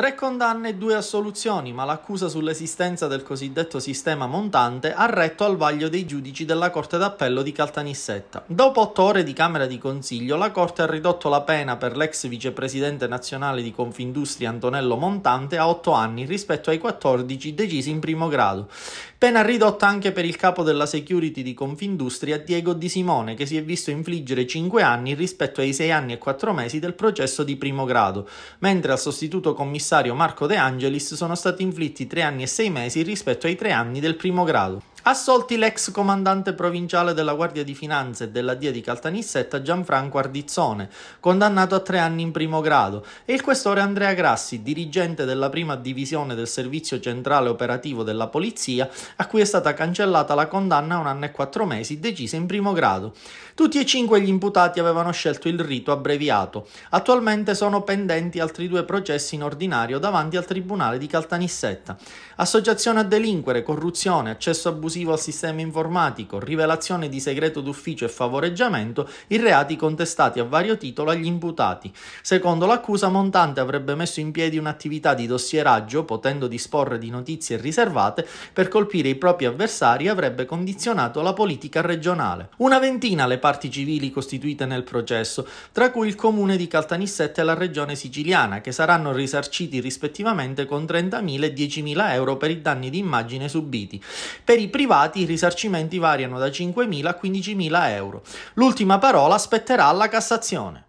Tre condanne e due assoluzioni, ma l'accusa sull'esistenza del cosiddetto sistema montante ha retto al vaglio dei giudici della Corte d'Appello di Caltanissetta. Dopo otto ore di Camera di Consiglio, la Corte ha ridotto la pena per l'ex vicepresidente nazionale di Confindustria Antonello Montante a otto anni rispetto ai 14 decisi in primo grado. Pena ridotta anche per il capo della security di Confindustria Diego Di Simone, che si è visto infliggere 5 anni rispetto ai 6 anni e 4 mesi del processo di primo grado, mentre al sostituto commissario commissario Marco De Angelis sono stati inflitti tre anni e sei mesi rispetto ai tre anni del primo grado. Assolti l'ex comandante provinciale della Guardia di Finanza e della DIA di Caltanissetta Gianfranco Ardizzone, condannato a tre anni in primo grado, e il questore Andrea Grassi, dirigente della prima divisione del Servizio Centrale Operativo della Polizia, a cui è stata cancellata la condanna a un anno e quattro mesi, decisa in primo grado. Tutti e cinque gli imputati avevano scelto il rito abbreviato. Attualmente sono pendenti altri due processi in ordinario davanti al Tribunale di Caltanissetta. Associazione a delinquere, corruzione, accesso abusivo abusivo al sistema informatico, rivelazione di segreto d'ufficio e favoreggiamento, i reati contestati a vario titolo agli imputati. Secondo l'accusa, Montante avrebbe messo in piedi un'attività di dossieraggio, potendo disporre di notizie riservate, per colpire i propri avversari e avrebbe condizionato la politica regionale. Una ventina le parti civili costituite nel processo, tra cui il comune di Caltanissette e la regione siciliana, che saranno risarciti rispettivamente con 30.000 e 10.000 euro per i danni di immagine subiti. Per i primi privati i risarcimenti variano da 5.000 a 15.000 euro. L'ultima parola spetterà alla Cassazione.